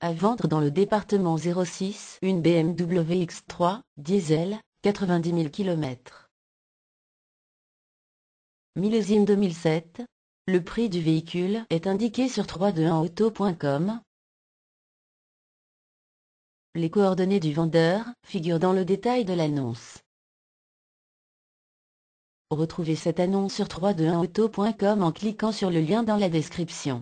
À vendre dans le département 06 une BMW X3, diesel, 90 000 km. Millésime 2007. Le prix du véhicule est indiqué sur 321auto.com. Les coordonnées du vendeur figurent dans le détail de l'annonce. Retrouvez cette annonce sur 321auto.com en cliquant sur le lien dans la description.